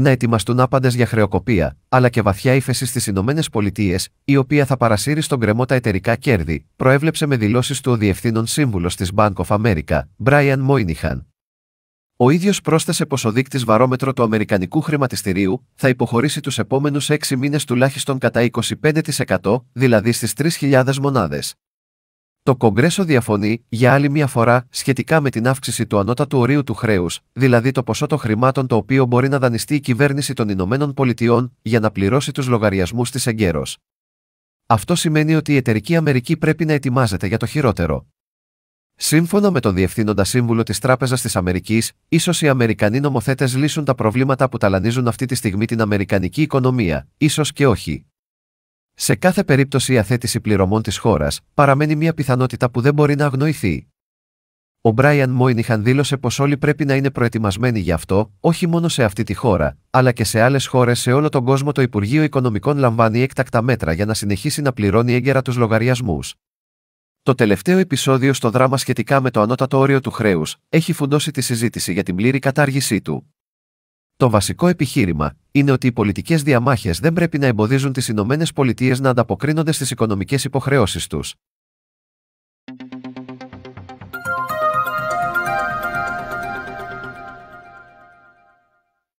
να ετοιμαστούν άπαντες για χρεοκοπία, αλλά και βαθιά ύφεση στις Ηνωμένες Πολιτείες, η οποία θα παρασύρει στον κρεμό τα εταιρικά κέρδη, προέβλεψε με δηλώσεις του ο διευθύνων σύμβουλος της Bank of America, Brian Moynihan. Ο ίδιος πρόσθεσε πως ο δείκτης βαρόμετρο του Αμερικανικού χρηματιστηρίου θα υποχωρήσει τους επόμενους 6 μήνες τουλάχιστον κατά 25%, δηλαδή στις 3.000 μονάδες. Το Κογκρέσο διαφωνεί για άλλη μια φορά σχετικά με την αύξηση του ανώτατου ορίου του χρέους, δηλαδή το ποσό των χρημάτων το οποίο μπορεί να δανειστεί η κυβέρνηση των Ηνωμένων Πολιτειών για να πληρώσει τους λογαριασμούς της εγκαίρως. Αυτό σημαίνει ότι η εταιρική Αμερική πρέπει να ετοιμάζεται για το χειρότερο. Σύμφωνα με τον Διευθύνοντα Σύμβουλο της Τράπεζας της Αμερικής, ίσως οι Αμερικανοί νομοθέτες λύσουν τα προβλήματα που ταλανίζουν αυτή τη στιγμή την Αμερικανική οικονομία, ίσως και όχι. Σε κάθε περίπτωση η αθέτηση πληρωμών της χώρας παραμένει μια πιθανότητα που δεν μπορεί να αγνοηθεί. Ο Μπράιαν Μόινιχαν δήλωσε πως όλοι πρέπει να είναι προετοιμασμένοι γι' αυτό, όχι μόνο σε αυτή τη χώρα, αλλά και σε άλλες χώρες σε όλο τον κόσμο. Το Υπουργείο Οικονομικών λαμβάνει έκτακτα μέτρα για να συνεχίσει να πληρώνει έγκαιρα τους λογαριασμούς. Το τελευταίο επεισόδιο στο δράμα σχετικά με το ανώτατο όριο του χρέους έχει φουντώσει τη συζήτηση για την πλήρη κατάργησή του. Το βασικό επιχείρημα είναι ότι οι πολιτικές διαμάχες δεν πρέπει να εμποδίζουν τις ΗΠΑ να ανταποκρίνονται στις οικονομικές υποχρεώσεις τους.